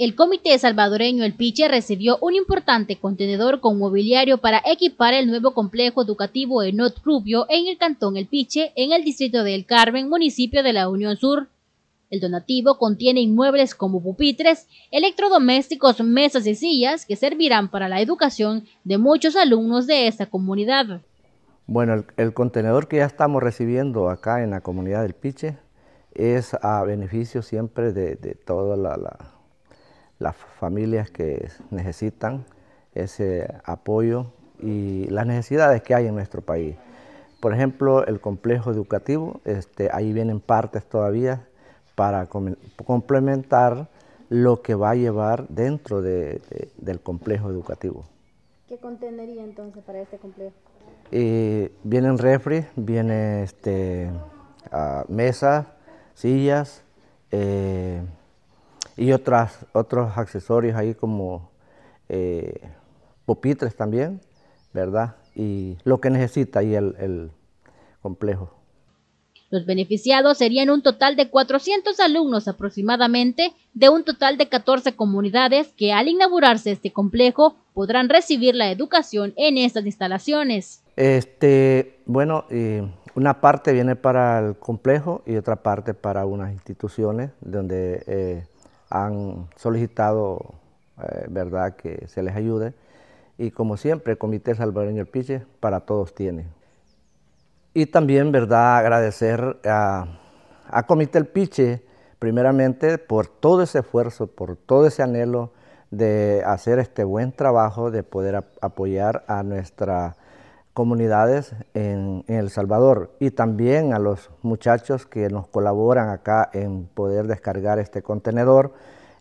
El comité salvadoreño El Piche recibió un importante contenedor con mobiliario para equipar el nuevo complejo educativo Enot Rubio en el cantón El Piche, en el distrito de El Carmen, municipio de la Unión Sur. El donativo contiene inmuebles como pupitres, electrodomésticos, mesas y sillas que servirán para la educación de muchos alumnos de esta comunidad. Bueno, el, contenedor que ya estamos recibiendo acá en la comunidad del Piche es a beneficio siempre de, toda la, la las familias que necesitan ese apoyo y las necesidades que hay en nuestro país. Por ejemplo, el complejo educativo, este, ahí vienen partes todavía para complementar lo que va a llevar dentro del complejo educativo. ¿Qué contenería entonces para este complejo? Eh, vienen refri, vienen este, ah, mesas, sillas, eh, y otras, otros accesorios ahí como eh, pupitres también, ¿verdad? Y lo que necesita ahí el, complejo. Los beneficiados serían un total de 400 alumnos aproximadamente de un total de 14 comunidades que al inaugurarse este complejo podrán recibir la educación en estas instalaciones. Este, bueno, una parte viene para el complejo y otra parte para unas instituciones donde eh, han solicitado eh, verdad que se les ayude y como siempre Comité Salvadoreño El Piche para todos tiene. Y también verdad agradecer a, Comité El Piche primeramente por todo ese esfuerzo, por todo ese anhelo de hacer este buen trabajo, de poder apoyar a nuestra comunidades en, El Salvador y también a los muchachos que nos colaboran acá en poder descargar este contenedor.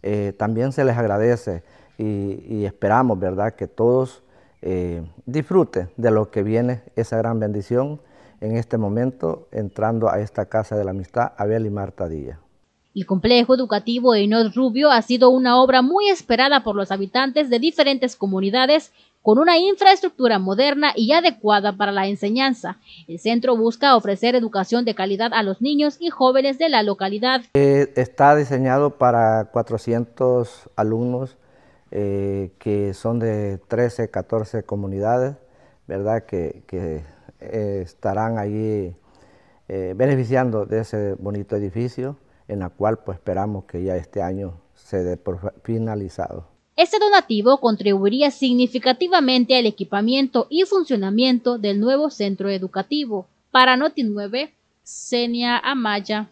Eh, también se les agradece y, esperamos ¿verdad? que todos eh, disfruten de lo que viene esa gran bendición en este momento entrando a esta Casa de la Amistad Abel y Marta Díaz. El complejo educativo Enod Rubio ha sido una obra muy esperada por los habitantes de diferentes comunidades con una infraestructura moderna y adecuada para la enseñanza. El centro busca ofrecer educación de calidad a los niños y jóvenes de la localidad. Eh, está diseñado para 400 alumnos eh, que son de 13, 14 comunidades, ¿verdad? Que, eh, estarán allí beneficiando de ese bonito edificio en la cual pues esperamos que ya este año se dé por finalizado. Este donativo contribuiría significativamente al equipamiento y funcionamiento del nuevo centro educativo. Para Noti 9, Senia Amaya.